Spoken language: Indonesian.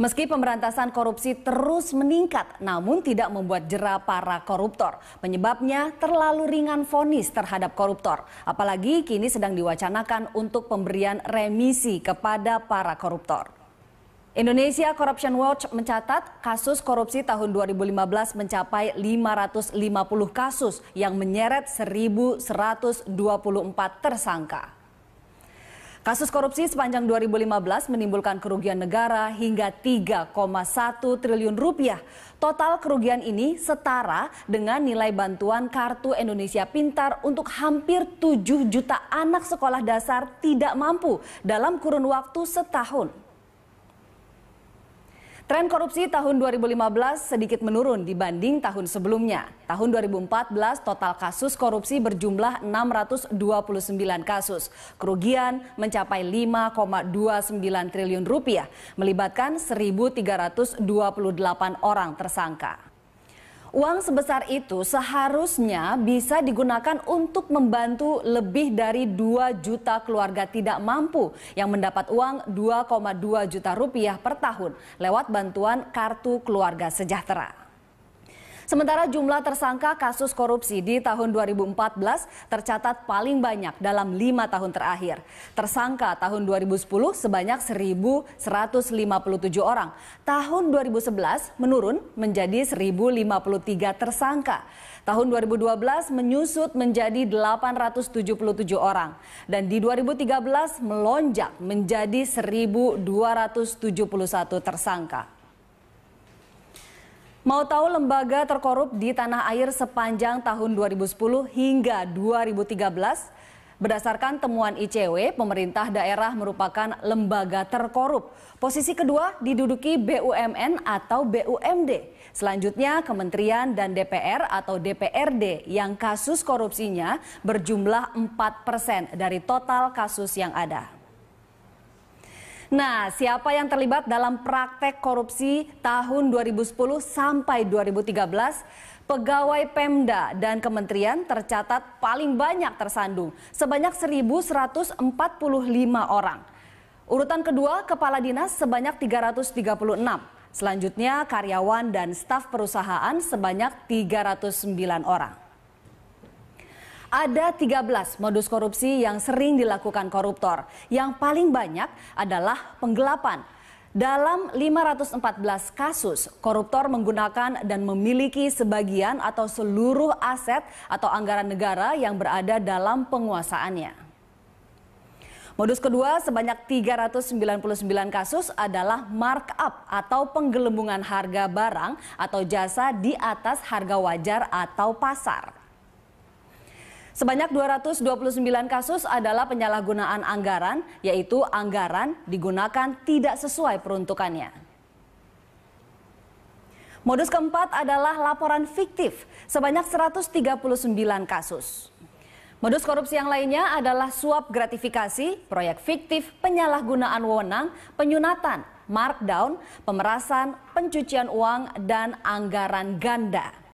Meski pemberantasan korupsi terus meningkat, namun tidak membuat jera para koruptor. Penyebabnya terlalu ringan vonis terhadap koruptor. Apalagi kini sedang diwacanakan untuk pemberian remisi kepada para koruptor. Indonesia Corruption Watch mencatat kasus korupsi tahun 2015 mencapai 550 kasus yang menyeret 1.124 tersangka. Kasus korupsi sepanjang 2015 menimbulkan kerugian negara hingga 3,1 triliun rupiah. Total kerugian ini setara dengan nilai bantuan Kartu Indonesia Pintar untuk hampir 7 juta anak sekolah dasar tidak mampu dalam kurun waktu setahun. Tren korupsi tahun 2015 sedikit menurun dibanding tahun sebelumnya. Tahun 2014 total kasus korupsi berjumlah 629 kasus. Kerugian mencapai 5,29 triliun rupiah, melibatkan 1.328 orang tersangka. Uang sebesar itu seharusnya bisa digunakan untuk membantu lebih dari 2 juta keluarga tidak mampu yang mendapat uang 2,2 juta rupiah per tahun lewat bantuan Kartu Keluarga Sejahtera. Sementara jumlah tersangka kasus korupsi di tahun 2014 tercatat paling banyak dalam lima tahun terakhir. Tersangka tahun 2010 sebanyak 1.157 orang. Tahun 2011 menurun menjadi 1.053 tersangka. Tahun 2012 menyusut menjadi 877 orang. Dan di 2013 melonjak menjadi 1.271 tersangka. Mau tahu lembaga terkorup di tanah air sepanjang tahun 2010 hingga 2013? Berdasarkan temuan ICW, pemerintah daerah merupakan lembaga terkorup. Posisi kedua diduduki BUMN atau BUMD. Selanjutnya kementerian dan DPR atau DPRD yang kasus korupsinya berjumlah 4 persen dari total kasus yang ada. Nah, siapa yang terlibat dalam praktek korupsi tahun 2010 sampai 2013? Pegawai Pemda dan kementerian tercatat paling banyak tersandung, sebanyak 1.145 orang. Urutan kedua, kepala dinas sebanyak 336. Selanjutnya karyawan dan staf perusahaan sebanyak 309 orang. Ada 13 modus korupsi yang sering dilakukan koruptor. Yang paling banyak adalah penggelapan. Dalam 514 kasus, koruptor menggunakan dan memiliki sebagian atau seluruh aset atau anggaran negara yang berada dalam penguasaannya. Modus kedua sebanyak 399 kasus adalah markup atau penggelembungan harga barang atau jasa di atas harga wajar atau pasar. Sebanyak 229 kasus adalah penyalahgunaan anggaran, yaitu anggaran digunakan tidak sesuai peruntukannya. Modus keempat adalah laporan fiktif, sebanyak 139 kasus. Modus korupsi yang lainnya adalah suap gratifikasi, proyek fiktif, penyalahgunaan wewenang, penyunatan, markdown, pemerasan, pencucian uang, dan anggaran ganda.